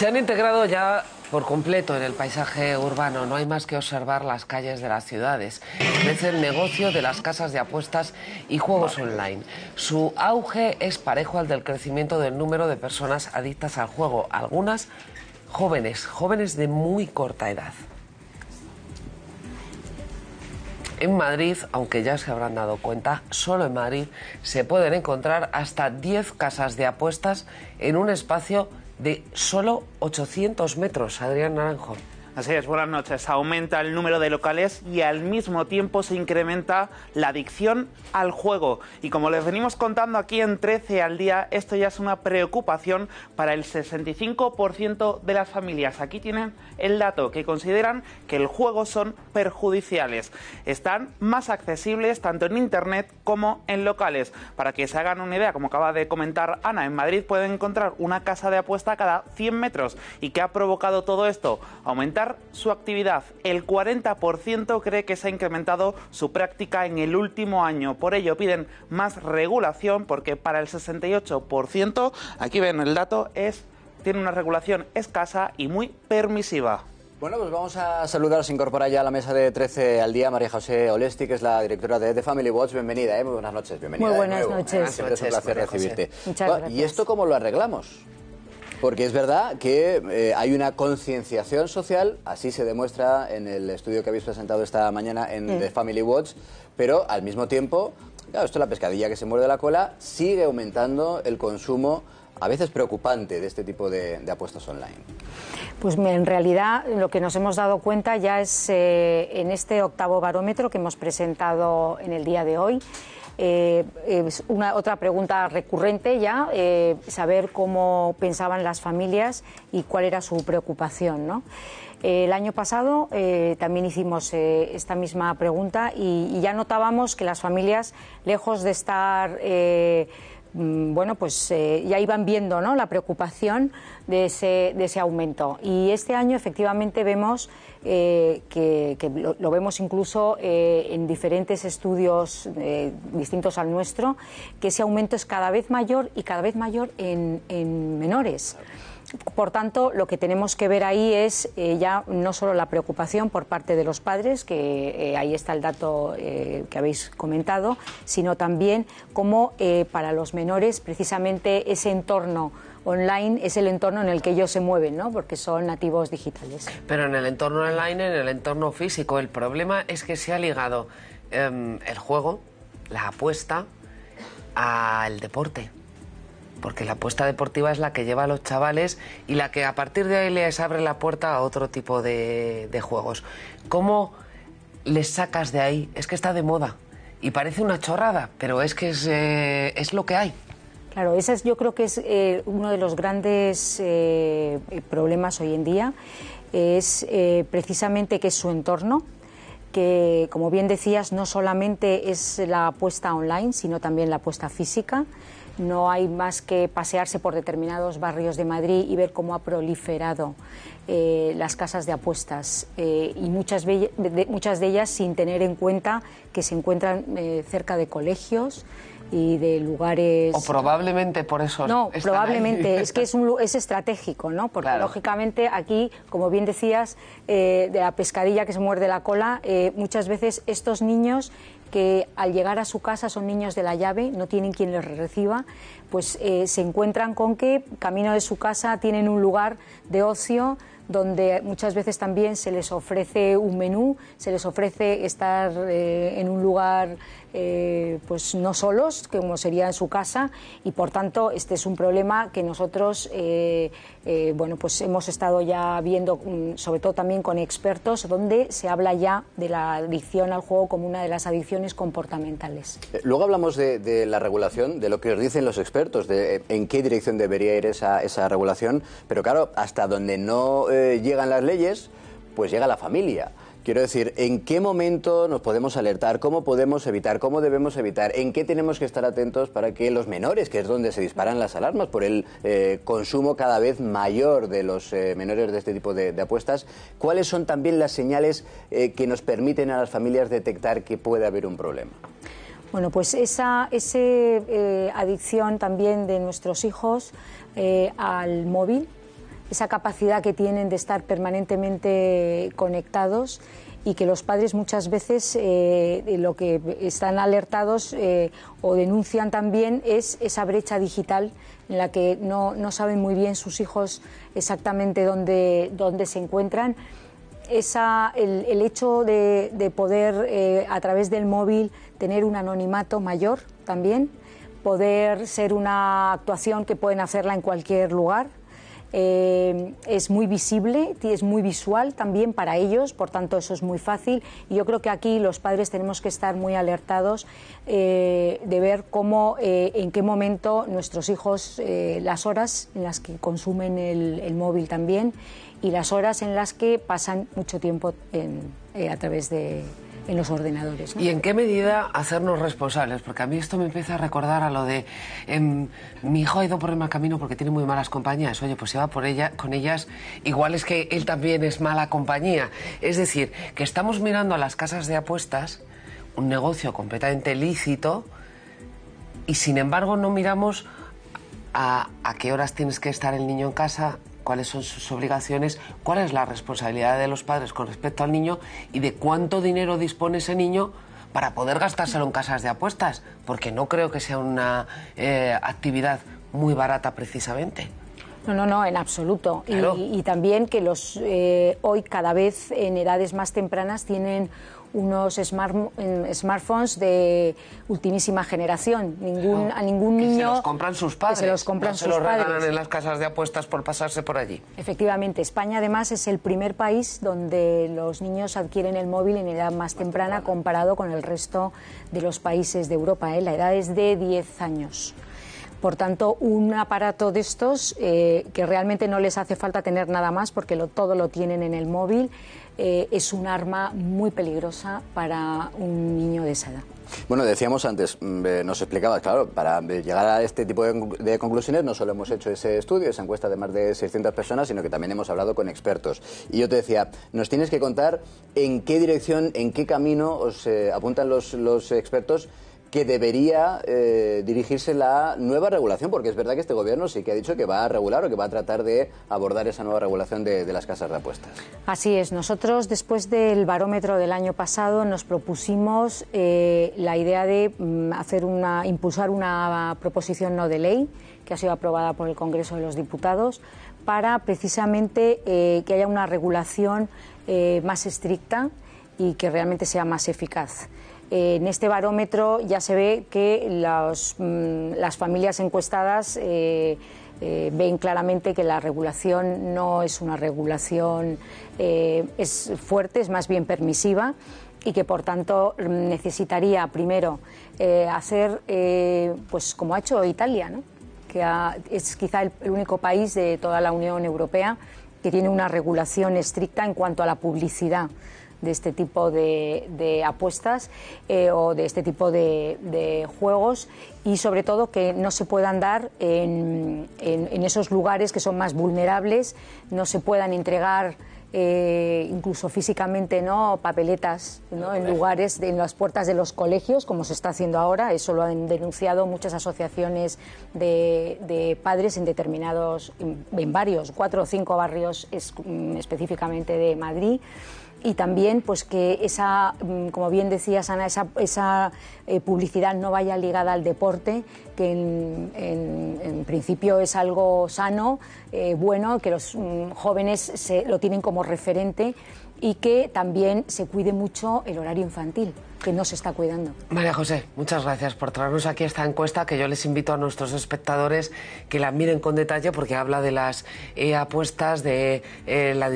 Se han integrado ya por completo en el paisaje urbano. No hay más que observar las calles de las ciudades. Crece el negocio de las casas de apuestas y juegos online. Su auge es parejo al del crecimiento del número de personas adictas al juego, algunas jóvenes, jóvenes de muy corta edad. En Madrid, aunque ya se habrán dado cuenta, solo en Madrid se pueden encontrar hasta 10 casas de apuestas en un espacio de solo 800 metros, Adrián Naranjo. Así es, buenas noches. Aumenta el número de locales y al mismo tiempo se incrementa la adicción al juego. Y como les venimos contando aquí en 13 al día, esto ya es una preocupación para el 65% de las familias. Aquí tienen el dato que consideran que el juego son perjudiciales. Están más accesibles tanto en internet como en locales. Para que se hagan una idea, como acaba de comentar Ana, en Madrid pueden encontrar una casa de apuesta cada 100 metros. ¿Y qué ha provocado todo esto? Aumenta su actividad. El 40% cree que se ha incrementado su práctica en el último año. Por ello piden más regulación porque para el 68%, aquí ven el dato, es tiene una regulación escasa y muy permisiva. Bueno, pues vamos a saludar, se incorpora ya a la mesa de 13 al día María José Olesti, que es la directora de The Family Watch. Bienvenida, ¿eh? muy buenas noches, bienvenida. Muy buenas noches. noches, un placer recibirte. Muchas gracias. ¿Y esto cómo lo arreglamos? Porque es verdad que eh, hay una concienciación social, así se demuestra en el estudio que habéis presentado esta mañana en The Family Watch, pero al mismo tiempo, claro, esto es la pescadilla que se muerde la cola, sigue aumentando el consumo a veces preocupante de este tipo de, apuestas online? Pues en realidad lo que nos hemos dado cuenta ya es eh, en este octavo barómetro que hemos presentado en el día de hoy. Eh, eh, es una otra pregunta recurrente ya, eh, saber cómo pensaban las familias y cuál era su preocupación, El año pasado también hicimos esta misma pregunta y, ya notábamos que las familias, lejos de estar Mm, bueno, pues eh, ya iban viendo ¿no? la preocupación de ese, de ese aumento. Y este año efectivamente vemos eh, que, lo, vemos incluso eh, en diferentes estudios distintos al nuestro, que ese aumento es cada vez mayor y cada vez mayor en menores. Por tanto, lo que tenemos que ver ahí es eh, ya no solo la preocupación por parte de los padres, que eh, ahí está el dato eh, que habéis comentado, sino también cómo para los menores precisamente ese entorno online es el entorno en el que ellos se mueven, ¿no? Porque son nativos digitales. Pero en el entorno online, en el entorno físico, el problema es que se ha ligado em, el juego, la apuesta, al deporte porque la apuesta deportiva es la que lleva a los chavales y la que a partir de ahí les abre la puerta a otro tipo de, juegos. ¿Cómo les sacas de ahí? Es que está de moda y parece una chorrada, pero es que es, eh, lo que hay. Claro, ese yo creo que es eh, uno de los grandes eh, problemas hoy en día, es precisamente que es su entorno, que, como bien decías, no solamente es la apuesta online, sino también la apuesta física. No hay más que pasearse por determinados barrios de Madrid y ver cómo ha proliferado eh, las casas de apuestas eh, y muchas, de, muchas de ellas sin tener en cuenta que se encuentran eh, cerca de colegios y de lugares. O probablemente por eso. No, probablemente. Es que es, un, es estratégico, ¿no? Porque lógicamente aquí, como bien decías, de la pescadilla que se muerde la cola, muchas veces estos niños que al llegar a su casa son niños de la llave, no tienen quien los reciba, pues eh, se encuentran con que camino de su casa tienen un lugar de ocio donde muchas veces también se les ofrece un menú, se les ofrece estar eh, en un lugar eh, pues no solos, como sería en su casa, y por tanto este es un problema que nosotros eh, bueno pues hemos estado ya viendo, mm, sobre todo también con expertos, donde se habla ya de la adicción al juego como una de las adicciones comportamentales. Luego hablamos de, de la regulación, de lo que os dicen los expertos, de en qué dirección debería ir esa, esa regulación, pero claro, hasta donde no llegan las leyes? Pues llega la familia. Quiero decir, ¿en qué momento nos podemos alertar? ¿Cómo podemos evitar? ¿Cómo debemos evitar? ¿En qué tenemos que estar atentos para que los menores, que es donde se disparan las alarmas por el eh, consumo cada vez mayor de los eh, menores de este tipo de, apuestas, cuáles son también las señales eh, que nos permiten a las familias detectar que puede haber un problema? Bueno, pues esa ese, adicción también de nuestros hijos al móvil, esa capacidad que tienen de estar permanentemente conectados y que los padres muchas veces eh, lo que están alertados eh, o denuncian también es esa brecha digital en la que no, saben muy bien sus hijos exactamente dónde, se encuentran. el, hecho de, poder eh, a través del móvil tener un anonimato mayor también, poder ser una actuación que pueden hacerla en cualquier lugar eh, es muy visible, es muy visual también para ellos, por tanto eso es muy fácil. Y yo creo que aquí los padres tenemos que estar muy alertados eh, de ver cómo, eh, en qué momento nuestros hijos, las horas en las que consumen el, móvil también y las horas en las que pasan mucho tiempo a través de en los ordenadores. ¿Y en qué medida hacernos responsables? Porque a mí esto me empieza a recordar a lo de em, mi hijo ha ido por el mal camino porque tiene muy malas compañías. Oye, pues se va por ella, con ellas igual es que él también es mala compañía. Es decir, que estamos mirando a las casas de apuestas, un negocio completamente lícito, y sin embargo no miramos a, a, qué horas tienes que estar el niño en casa, cuáles son sus obligaciones, cuál es la responsabilidad de los padres con respecto al niño y de cuánto dinero dispone ese niño para poder gastárselo en casas de apuestas, porque no creo que sea una eh, actividad muy barata precisamente. No, no, no, en absoluto. Y, también que los eh, hoy cada vez en edades más tempranas tienen unos smartphones de ultimísima generación. Ningún, a ningún niño. se los compran sus padres. se los compran se los padres. regalan en las casas de apuestas por pasarse por allí. Efectivamente. España, además, es el primer país donde los niños adquieren el móvil en edad más temprana comparado con el resto de los países de Europa. ¿eh? La edad es de 10 años. Por tanto, un aparato de estos eh, que realmente no les hace falta tener nada más porque todo lo tienen en el móvil eh, es un arma muy peligrosa para un niño de esa edad. Bueno, decíamos antes, mm, eh, nos explicabas, claro, para llegar a este tipo de, conclusiones no solo hemos hecho ese estudio, esa encuesta de más de 600 personas, sino que también hemos hablado con expertos. Y yo te decía, nos tienes que contar en qué dirección, en qué camino os apuntan los expertos que debería eh, dirigirse la nueva regulación, porque es verdad que este gobierno sí que ha dicho que va a regular o que va a tratar de abordar esa nueva regulación de, las casas de apuestas. Así es, nosotros después del barómetro del año pasado nos propusimos eh, la idea de mm, hacer una, impulsar una proposición no de ley que ha sido aprobada por el Congreso de los Diputados para precisamente eh, que haya una regulación más estricta y que realmente sea más eficaz en este barómetro ya se ve que las mm, familias encuestadas eh, eh, ven claramente que la regulación no es una regulación eh, es fuerte, es más bien permisiva y que por tanto mm, necesitaría primero hacer pues como ha hecho Italia, que es quizá el único país de toda la Unión Europea que tiene una regulación estricta en cuanto a la publicidad de este tipo de, apuestas eh, o de este tipo de, juegos y sobre todo que no se puedan dar en, esos lugares que son más vulnerables, no se puedan entregar eh, incluso físicamente, ¿no? papeletas en lugares, en las puertas de los colegios, como se está haciendo ahora. Eso lo han denunciado muchas asociaciones de, padres en determinados, en, varios, cuatro o cinco barrios mm, específicamente de Madrid y también pues que esa, mm, como bien decía Sana, esa, eh, publicidad no vaya ligada al deporte, que en, principio es algo sano, eh, bueno, que los mm, jóvenes se, lo tienen como referente y que también se cuide mucho el horario infantil que no se está cuidando. María José, muchas gracias por traernos aquí esta encuesta que yo les invito a nuestros espectadores que la miren con detalle porque habla de las eh, apuestas, de la